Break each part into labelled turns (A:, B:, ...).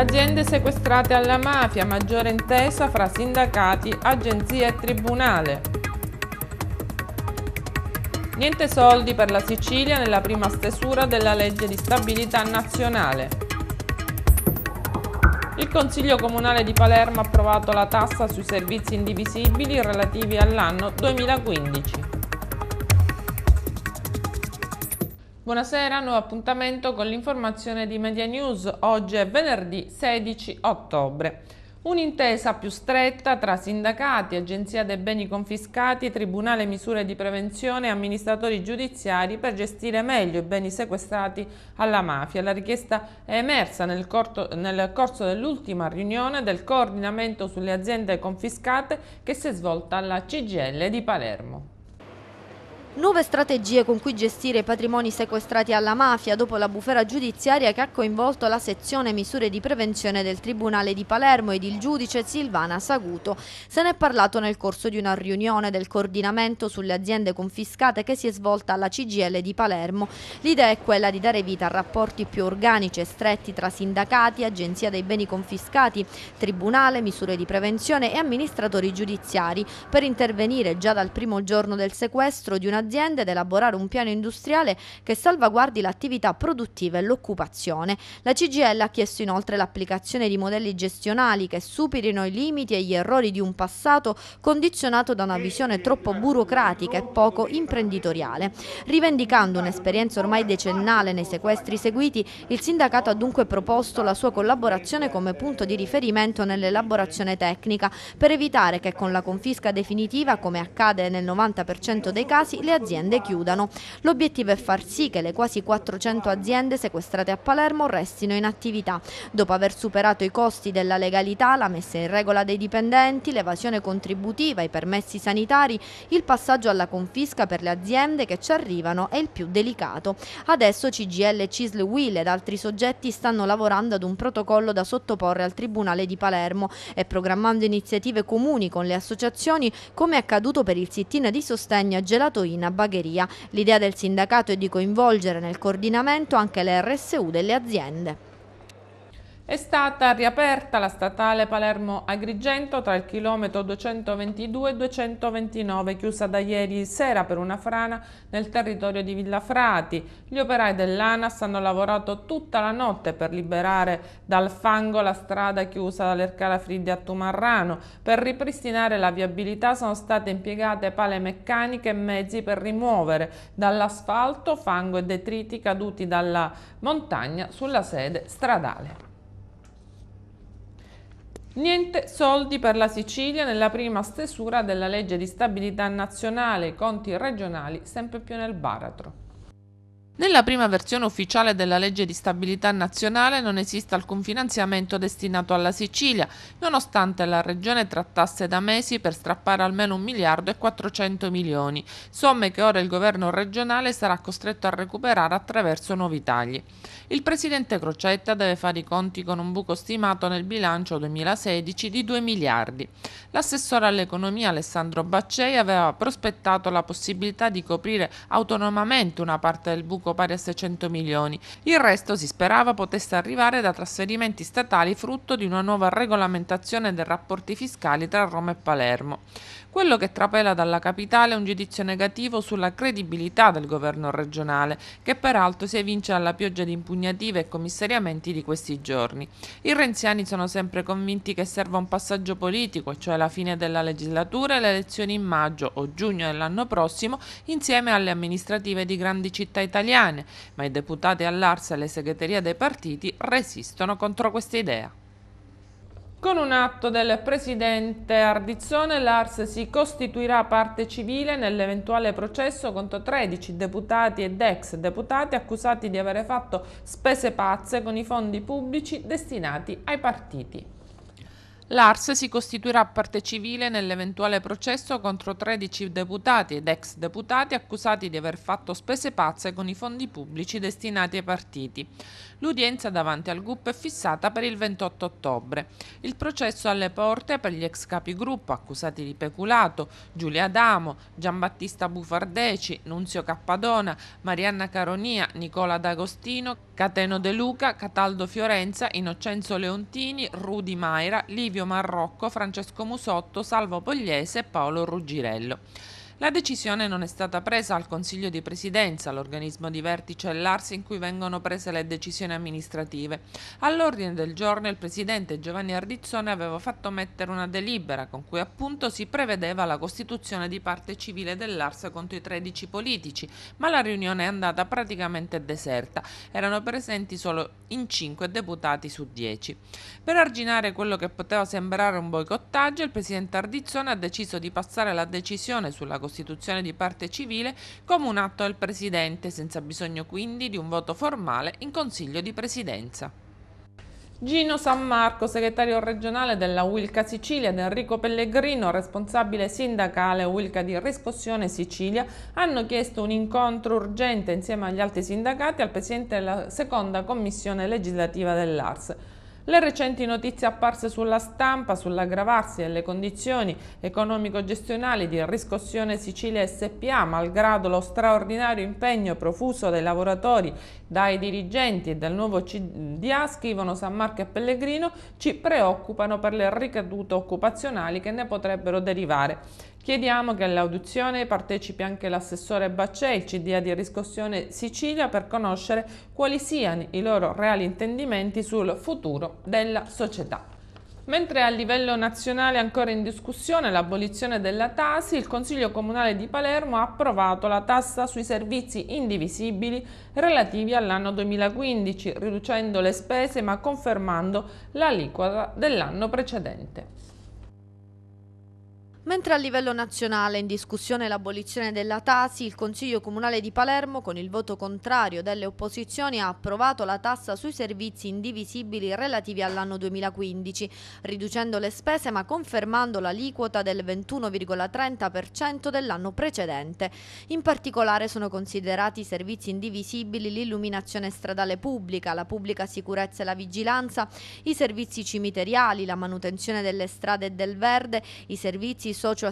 A: Aziende sequestrate alla mafia, maggiore intesa fra sindacati, agenzie e tribunale. Niente soldi per la Sicilia nella prima stesura della legge di stabilità nazionale. Il Consiglio Comunale di Palermo ha approvato la tassa sui servizi indivisibili relativi all'anno 2015. Buonasera, nuovo appuntamento con l'informazione di Media News. Oggi è venerdì 16 ottobre. Un'intesa più stretta tra sindacati, Agenzia dei beni confiscati, Tribunale misure di prevenzione e amministratori giudiziari per gestire meglio i beni sequestrati alla mafia. La richiesta è emersa nel, corto, nel corso dell'ultima riunione del coordinamento sulle aziende confiscate che si è svolta alla CGL di Palermo.
B: Nuove strategie con cui gestire i patrimoni sequestrati alla mafia dopo la bufera giudiziaria che ha coinvolto la sezione misure di prevenzione del Tribunale di Palermo ed il giudice Silvana Saguto. Se ne è parlato nel corso di una riunione del coordinamento sulle aziende confiscate che si è svolta alla CGL di Palermo. L'idea è quella di dare vita a rapporti più organici e stretti tra sindacati, agenzia dei beni confiscati, tribunale, misure di prevenzione e amministratori giudiziari per intervenire già dal primo giorno del sequestro di una aziende ed elaborare un piano industriale che salvaguardi l'attività produttiva e l'occupazione. La CGL ha chiesto inoltre l'applicazione di modelli gestionali che superino i limiti e gli errori di un passato condizionato da una visione troppo burocratica e poco imprenditoriale. Rivendicando un'esperienza ormai decennale nei sequestri seguiti, il sindacato ha dunque proposto la sua collaborazione come punto di riferimento nell'elaborazione tecnica per evitare che con la confisca definitiva, come accade nel 90% dei casi, le le aziende chiudano. L'obiettivo è far sì che le quasi 400 aziende sequestrate a Palermo restino in attività. Dopo aver superato i costi della legalità, la messa in regola dei dipendenti, l'evasione contributiva, i permessi sanitari, il passaggio alla confisca per le aziende che ci arrivano è il più delicato. Adesso CGL, CISL, WIL ed altri soggetti stanno lavorando ad un protocollo da sottoporre al Tribunale di Palermo e programmando iniziative comuni con le associazioni come è accaduto per il sit-in di sostegno a Gelatoina Messina Bagheria. L'idea del sindacato è di coinvolgere nel coordinamento anche le RSU delle aziende.
A: È stata riaperta la statale Palermo-Agrigento tra il chilometro 222 e 229, chiusa da ieri sera per una frana nel territorio di Villafrati. Gli operai dell'ANAS hanno lavorato tutta la notte per liberare dal fango la strada chiusa dall'Ercala Fridi a Tumarrano. Per ripristinare la viabilità sono state impiegate pale meccaniche e mezzi per rimuovere dall'asfalto fango e detriti caduti dalla montagna sulla sede stradale. Niente soldi per la Sicilia nella prima stesura della legge di stabilità nazionale, conti regionali sempre più nel baratro. Nella prima versione ufficiale della legge di stabilità nazionale non esiste alcun finanziamento destinato alla Sicilia, nonostante la Regione trattasse da mesi per strappare almeno 1 miliardo e 400 milioni, somme che ora il governo regionale sarà costretto a recuperare attraverso nuovi tagli. Il presidente Crocetta deve fare i conti con un buco stimato nel bilancio 2016 di 2 miliardi. L'assessore all'economia Alessandro Baccei aveva prospettato la possibilità di coprire autonomamente una parte del buco pubblico ecco, pari a 600 milioni. Il resto si sperava potesse arrivare da trasferimenti statali frutto di una nuova regolamentazione dei rapporti fiscali tra Roma e Palermo. Quello che trapela dalla capitale è un giudizio negativo sulla credibilità del governo regionale, che peraltro si evince dalla pioggia di impugnative e commissariamenti di questi giorni. I renziani sono sempre convinti che serva un passaggio politico, cioè la fine della legislatura e le elezioni in maggio o giugno dell'anno prossimo, insieme alle amministrative di grandi città italiane, ma i deputati all'Arsa e le segreterie dei partiti resistono contro questa idea. Con un atto del presidente Ardizzone l'ARS si costituirà parte civile nell'eventuale processo contro 13 deputati ed ex deputati accusati di avere fatto spese pazze con i fondi pubblici destinati ai partiti. Lars si costituirà parte civile nell'eventuale processo contro 13 deputati ed ex deputati accusati di aver fatto spese pazze con i fondi pubblici destinati ai partiti. L'udienza davanti al GUP è fissata per il 28 ottobre. Il processo alle porte per gli ex capigruppo accusati di peculato Giulia Adamo, Giambattista Bufardeci, Nunzio Cappadona, Marianna Caronia, Nicola D'Agostino, Cateno De Luca, Cataldo Fiorenza, Innocenzo Leontini, Rudi Maira, Livio Marrocco, Francesco Musotto, Salvo Pogliese e Paolo Ruggirello. La decisione non è stata presa al Consiglio di Presidenza, l'organismo di vertice LARS in cui vengono prese le decisioni amministrative. All'ordine del giorno il presidente Giovanni Ardizzone aveva fatto mettere una delibera con cui appunto si prevedeva la costituzione di parte civile dell'ARS contro i 13 politici, ma la riunione è andata praticamente deserta. Erano presenti solo in 5 deputati su 10. Per arginare quello che poteva sembrare un boicottaggio, il presidente Ardizzone ha deciso di passare la decisione sulla costituzione costituzione di parte civile come un atto al Presidente, senza bisogno quindi di un voto formale in Consiglio di Presidenza. Gino San Marco, segretario regionale della Wilca Sicilia, ed Enrico Pellegrino, responsabile sindacale Wilca di Riscossione Sicilia, hanno chiesto un incontro urgente insieme agli altri sindacati al presidente della seconda commissione legislativa dell'ARS. Le recenti notizie apparse sulla stampa sull'aggravarsi delle condizioni economico-gestionali di Riscossione Sicilia SPA, malgrado lo straordinario impegno profuso dai lavoratori, dai dirigenti e dal nuovo CDA, scrivono San Marco e Pellegrino, ci preoccupano per le ricadute occupazionali che ne potrebbero derivare. Chiediamo che all'audizione partecipi anche l'assessore Baccè, il CDA di Riscossione Sicilia, per conoscere quali siano i loro reali intendimenti sul futuro della società. Mentre a livello nazionale è ancora in discussione l'abolizione della Tasi, il Consiglio Comunale di Palermo ha approvato la tassa sui servizi indivisibili relativi all'anno 2015, riducendo le spese ma confermando l'aliquota dell'anno precedente.
B: Mentre a livello nazionale è in discussione l'abolizione della Tasi, il Consiglio Comunale di Palermo, con il voto contrario delle opposizioni, ha approvato la tassa sui servizi indivisibili relativi all'anno 2015, riducendo le spese ma confermando l'aliquota del 21,30% dell'anno precedente. In particolare sono considerati servizi indivisibili l'illuminazione stradale pubblica, la pubblica sicurezza e la vigilanza, i servizi cimiteriali, la manutenzione delle strade e del verde, i servizi servizi socio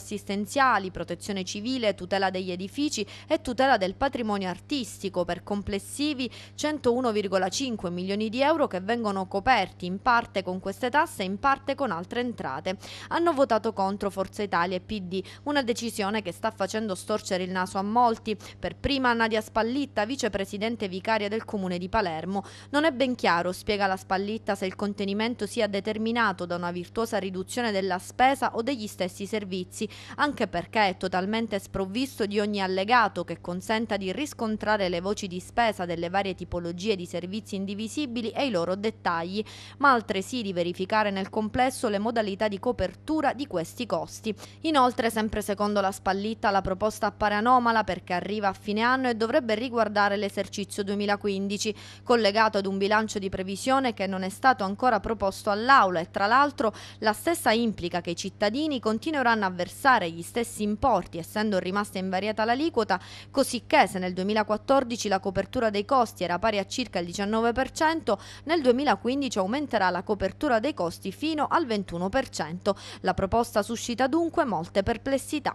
B: protezione civile, tutela degli edifici e tutela del patrimonio artistico per complessivi 101,5 milioni di euro che vengono coperti in parte con queste tasse e in parte con altre entrate. Hanno votato contro Forza Italia e PD, una decisione che sta facendo storcere il naso a molti. Per prima Nadia Spallitta, vicepresidente vicaria del Comune di Palermo. Non è ben chiaro, spiega la Spallitta, se il contenimento sia determinato da una virtuosa riduzione della spesa o degli stessi servizi servizi, anche perché è totalmente sprovvisto di ogni allegato che consenta di riscontrare le voci di spesa delle varie tipologie di servizi indivisibili e i loro dettagli, ma altresì di verificare nel complesso le modalità di copertura di questi costi. Inoltre, sempre secondo la Spallitta, la proposta appare anomala perché arriva a fine anno e dovrebbe riguardare l'esercizio 2015, collegato ad un bilancio di previsione che non è stato ancora proposto all'Aula e tra l'altro la stessa implica che i cittadini continueranno andranno a versare gli stessi importi, essendo rimasta invariata l'aliquota, cosicché se nel 2014 la copertura dei costi era pari a circa il 19%, nel 2015 aumenterà la copertura dei costi fino al 21%. La proposta suscita dunque molte
A: perplessità.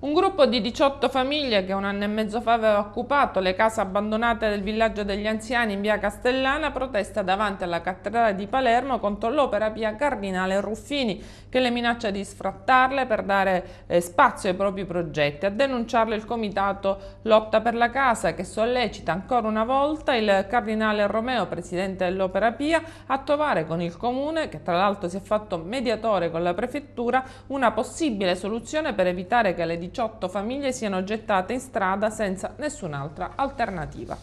A: Un gruppo di 18 famiglie che un anno e mezzo fa aveva occupato le case abbandonate del villaggio degli anziani in via Castellana protesta davanti alla cattedrale di Palermo contro l'opera via Cardinale Ruffini che le minaccia di sfrattarle per dare eh, spazio ai propri progetti. A denunciarlo il comitato Lotta per la Casa che sollecita ancora una volta il Cardinale Romeo, presidente dell'opera Pia, a trovare con il comune, che tra l'altro si è fatto mediatore con la prefettura, una possibile soluzione per evitare che le 18 famiglie siano gettate in strada senza nessun'altra alternativa.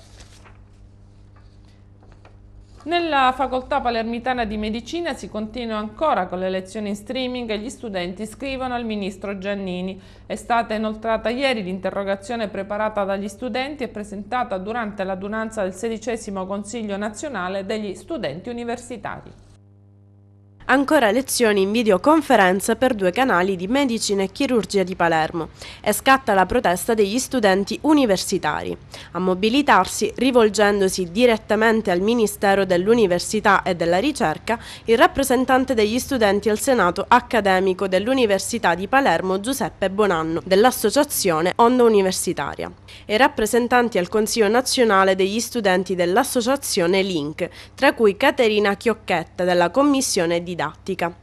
A: Nella facoltà palermitana di medicina si continua ancora con le lezioni in streaming e gli studenti scrivono al ministro Giannini. È stata inoltrata ieri l'interrogazione preparata dagli studenti e presentata durante l'adunanza del sedicesimo Consiglio nazionale degli studenti universitari.
C: Ancora lezioni in videoconferenza per due canali di medicina e chirurgia di Palermo e scatta la protesta degli studenti universitari. A mobilitarsi, rivolgendosi direttamente al Ministero dell'Università e della Ricerca, il rappresentante degli studenti al Senato accademico dell'Università di Palermo Giuseppe Bonanno dell'Associazione Onda Universitaria e rappresentanti al Consiglio nazionale degli studenti dell'Associazione Link, tra cui Caterina Chiocchetta della Commissione di didattica.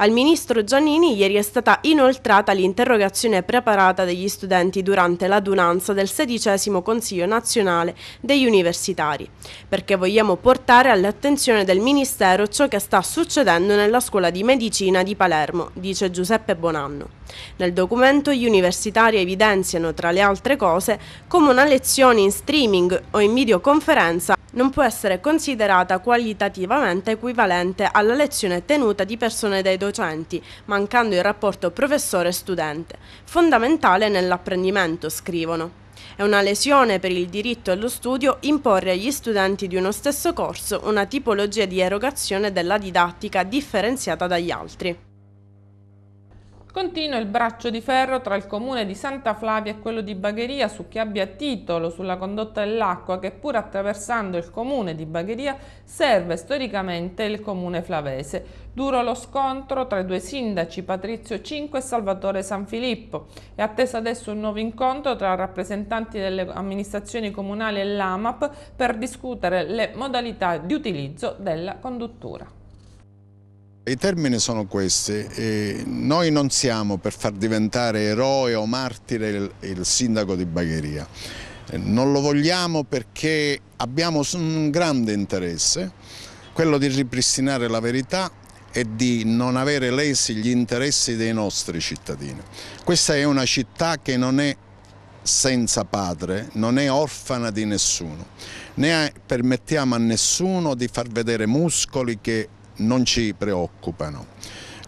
C: Al ministro Giannini ieri è stata inoltrata l'interrogazione preparata degli studenti durante l'adunanza del XVI Consiglio nazionale degli universitari, perché vogliamo portare all'attenzione del Ministero ciò che sta succedendo nella scuola di medicina di Palermo, dice Giuseppe Bonanno. Nel documento gli universitari evidenziano, tra le altre cose, come una lezione in streaming o in videoconferenza non può essere considerata qualitativamente equivalente alla lezione tenuta di persone dai docenti, mancando il rapporto professore-studente, fondamentale nell'apprendimento, scrivono. È una lesione per il diritto allo studio imporre agli studenti di uno stesso corso una tipologia di erogazione della didattica differenziata dagli altri.
A: Continua il braccio di ferro tra il comune di Santa Flavia e quello di Bagheria su chi abbia titolo sulla condotta dell'acqua che pur attraversando il comune di Bagheria serve storicamente il comune flavese. Duro lo scontro tra i due sindaci Patrizio 5 e Salvatore San Filippo. È atteso adesso un nuovo incontro tra rappresentanti delle amministrazioni comunali e l'AMAP per discutere le modalità di utilizzo della conduttura.
D: I termini sono questi, noi non siamo per far diventare eroe o martire il, sindaco di Bagheria, eh, non lo vogliamo perché abbiamo un grande interesse, quello di ripristinare la verità e di non avere lesi gli interessi dei nostri cittadini. Questa è una città che non è senza padre, non è orfana di nessuno, né permettiamo a nessuno di far vedere muscoli che non ci preoccupano.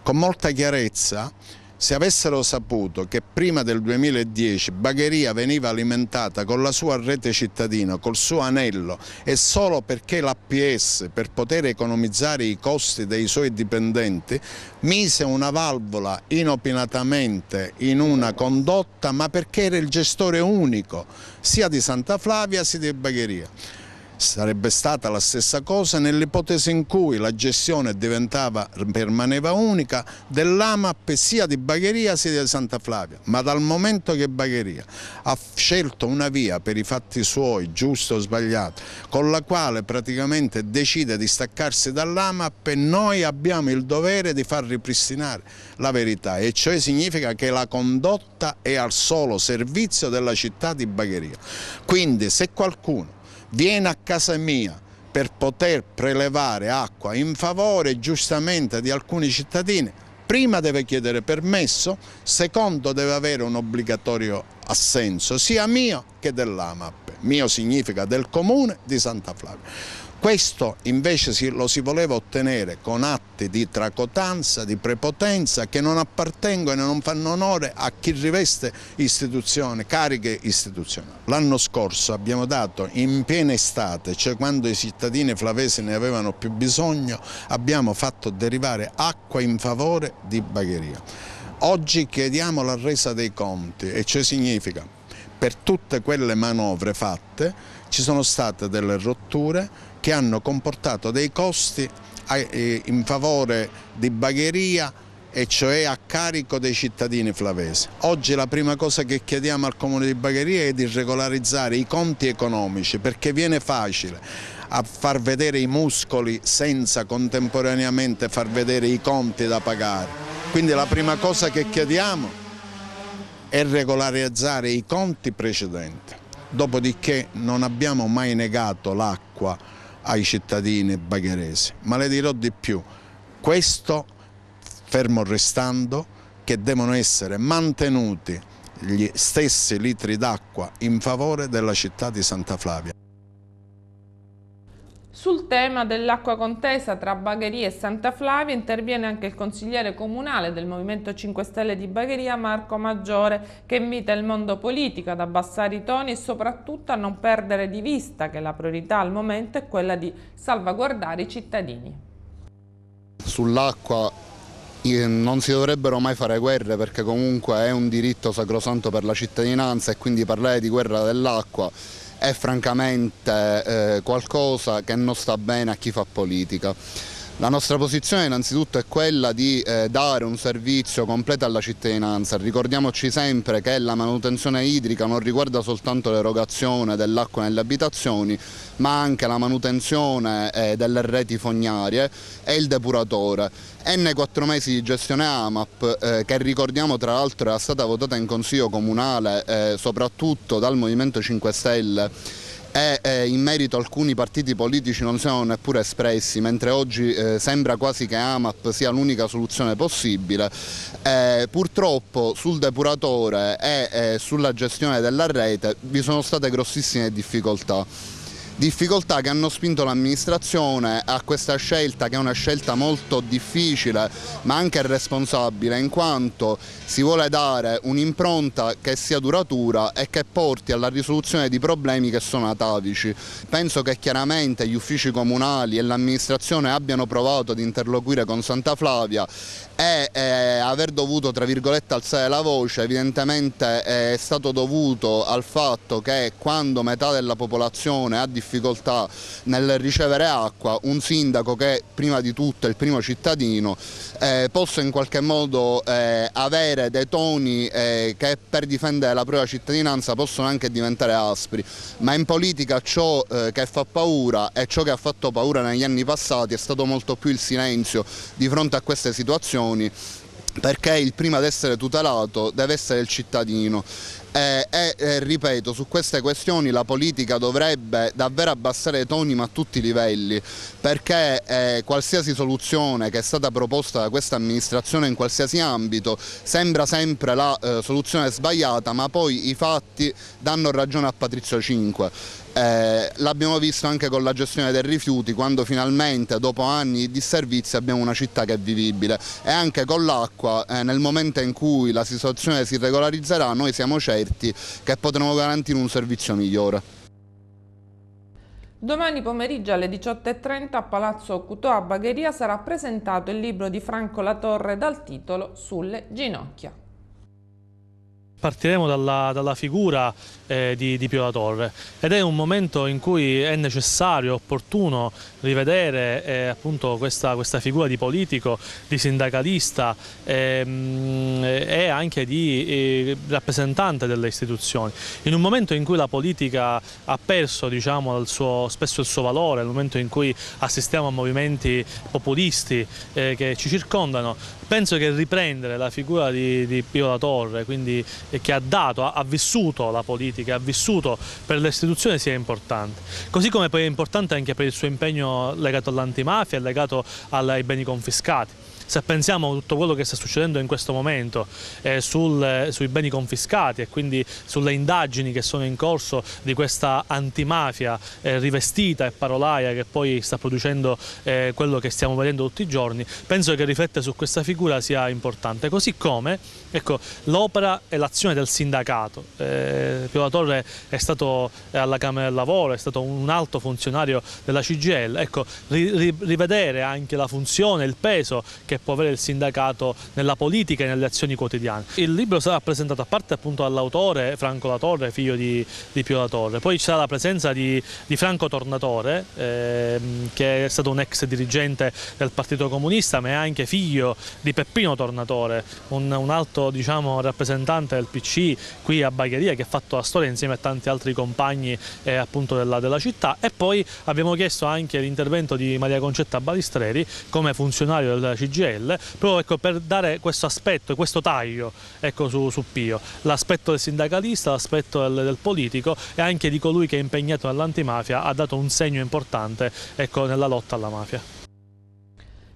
D: Con molta chiarezza se avessero saputo che prima del 2010 Bagheria veniva alimentata con la sua rete cittadina, col suo anello e solo perché l'APS, per poter economizzare i costi dei suoi dipendenti, mise una valvola inopinatamente in una condotta ma perché era il gestore unico sia di Santa Flavia sia di Bagheria. Sarebbe stata la stessa cosa nell'ipotesi in cui la gestione diventava, permaneva unica dell'AMAP sia di Bagheria sia di Santa Flavia, ma dal momento che Bagheria ha scelto una via per i fatti suoi, giusto o sbagliato, con la quale praticamente decide di staccarsi dall'AMAP, noi abbiamo il dovere di far ripristinare la verità e cioè significa che la condotta è al solo servizio della città di Bagheria. Quindi se qualcuno viene a casa mia per poter prelevare acqua in favore giustamente di alcuni cittadini, prima deve chiedere permesso, secondo deve avere un obbligatorio assenso sia mio che dell'AMAP. Mio significa del comune di Santa Flavia. Questo invece lo si voleva ottenere con atti di tracotanza, di prepotenza che non appartengono e non fanno onore a chi riveste istituzione, cariche istituzionali. L'anno scorso abbiamo dato in piena estate, cioè quando i cittadini flavesi ne avevano più bisogno, abbiamo fatto derivare acqua in favore di Bagheria. Oggi chiediamo la resa dei conti e ciò cioè significa per tutte quelle manovre fatte ci sono state delle rotture che hanno comportato dei costi eh, eh, in favore di bagheria e cioè a carico dei cittadini flavesi. Oggi la prima cosa che chiediamo al Comune di Bagheria è di regolarizzare i conti economici perché viene facile a far vedere i muscoli senza contemporaneamente far vedere i conti da pagare. Quindi la prima cosa che chiediamo è regolarizzare i conti precedenti. Dopodiché non abbiamo mai negato l'acqua ai cittadini bagheresi, ma le dirò di più, questo fermo restando che devono essere mantenuti gli stessi litri d'acqua in favore della città di Santa Flavia.
A: Sul tema dell'acqua contesa tra Bagheria e Santa Flavia interviene anche il consigliere comunale del Movimento 5 Stelle di Bagheria Marco Maggiore che invita il mondo politico ad abbassare i toni e soprattutto a non perdere di vista che la priorità al momento è quella di salvaguardare i cittadini.
E: Sull'acqua non si dovrebbero mai fare guerre perché comunque è un diritto sacrosanto per la cittadinanza e quindi parlare di guerra dell'acqua è francamente eh, qualcosa che non sta bene a chi fa politica. La nostra posizione innanzitutto è quella di eh, dare un servizio completo alla cittadinanza, ricordiamoci sempre che la manutenzione idrica non riguarda soltanto l'erogazione dell'acqua nelle abitazioni ma anche la manutenzione eh, delle reti fognarie e il depuratore. E nei quattro mesi di gestione AMAP eh, che ricordiamo tra l'altro era stata votata in Consiglio Comunale eh, soprattutto dal Movimento 5 Stelle e eh, in merito alcuni partiti politici non siano neppure espressi, mentre oggi eh, sembra quasi che AMAP sia l'unica soluzione possibile. Eh, purtroppo sul depuratore e eh, sulla gestione della rete vi sono state grossissime difficoltà difficoltà che hanno spinto l'amministrazione a questa scelta che è una scelta molto difficile ma anche responsabile in quanto si vuole dare un'impronta che sia duratura e che porti alla risoluzione di problemi che sono atavici. Penso che chiaramente gli uffici comunali e l'amministrazione abbiano provato ad interloquire con Santa Flavia e eh, aver dovuto tra virgolette alzare la voce evidentemente eh, è stato dovuto al fatto che quando metà della popolazione ha difficoltà difficoltà nel ricevere acqua, un sindaco che prima di tutto è il primo cittadino, eh, possa in qualche modo eh, avere dei toni eh, che per difendere la propria cittadinanza possono anche diventare aspri, ma in politica ciò eh, che fa paura e ciò che ha fatto paura negli anni passati è stato molto più il silenzio di fronte a queste situazioni perché il primo ad essere tutelato deve essere il cittadino e, eh, e, eh, eh, ripeto su queste questioni la politica dovrebbe davvero abbassare i toni ma a tutti i livelli perché eh, qualsiasi soluzione che è stata proposta da questa amministrazione in qualsiasi ambito sembra sempre la eh, soluzione sbagliata ma poi i fatti danno ragione a Patrizio 5 eh, l'abbiamo visto anche con la gestione dei rifiuti, quando finalmente dopo anni di servizi abbiamo una città che è vivibile e anche con l'acqua, eh, nel momento in cui la situazione si regolarizzerà, noi siamo certi che potremo garantire un servizio migliore.
A: Domani pomeriggio alle 18.30 a Palazzo Cutò a Bagheria sarà presentato il libro di Franco Latorre dal titolo Sulle ginocchia.
F: Partiremo dalla, dalla figura eh, di, di, Pio La Torre ed è un momento in cui è necessario, opportuno rivedere eh, appunto questa, questa, figura di politico, di sindacalista eh, e anche di eh, rappresentante delle istituzioni. In un momento in cui la politica ha perso diciamo, il suo, spesso il suo valore, nel momento in cui assistiamo a movimenti populisti eh, che ci circondano, penso che riprendere la figura di, di Pio La Torre, quindi, che ha dato, ha, ha, vissuto la politica, ha vissuto per l'istituzione sia importante. Così come poi è importante anche per il suo impegno legato all'antimafia, legato ai beni confiscati. Se pensiamo a tutto quello che sta succedendo in questo momento eh, sul, eh, sui beni confiscati e quindi sulle indagini che sono in corso di questa antimafia eh, rivestita e parolaia che poi sta producendo eh, quello che stiamo vedendo tutti i giorni, penso che riflettere su questa figura sia importante. Così come ecco, l'opera e l'azione del sindacato. Eh, Pio La Torre è stato alla Camera del Lavoro, è stato un alto funzionario della CGL. Ecco, rivedere anche la funzione, il peso che può avere il sindacato nella politica e nelle azioni quotidiane. Il libro sarà presentato a parte appunto dall'autore Franco La Torre, figlio di, di, Pio La Torre, poi ci sarà la presenza di, di Franco Tornatore eh, che è stato un ex dirigente del Partito Comunista ma è anche figlio di Peppino Tornatore, un, un alto diciamo, rappresentante del PC qui a Bagheria che ha fatto la storia insieme a tanti altri compagni eh, appunto della, della città e poi abbiamo chiesto anche l'intervento di Maria Concetta Balistreri come funzionario della CGI CGL, proprio ecco, per dare questo aspetto, questo taglio ecco, su, su, Pio, l'aspetto del sindacalista, l'aspetto del, del, politico e anche di colui che è impegnato nell'antimafia, ha dato un segno importante ecco, nella lotta alla mafia.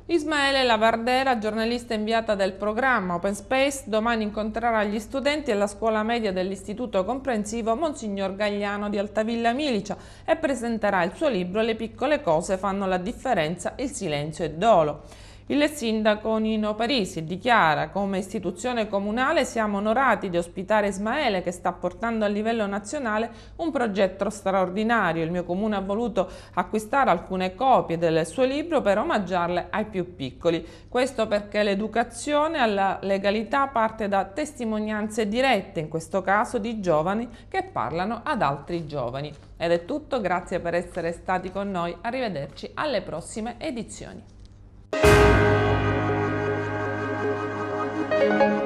A: Ismaele Lavardera, giornalista inviata del programma Open Space, domani incontrerà gli studenti alla scuola media dell'Istituto Comprensivo Monsignor Gagliano di Altavilla Milicia e presenterà il suo libro Le piccole cose fanno la differenza, il silenzio e dolo. Il sindaco Nino Parisi dichiara come istituzione comunale siamo onorati di ospitare Ismaele che sta portando a livello nazionale un progetto straordinario. Il mio comune ha voluto acquistare alcune copie del suo libro per omaggiarle ai più piccoli. Questo perché l'educazione alla legalità parte da testimonianze dirette, in questo caso di giovani che parlano ad altri giovani. Ed è tutto, grazie per essere stati con noi, arrivederci alle prossime edizioni.
E: Thank you.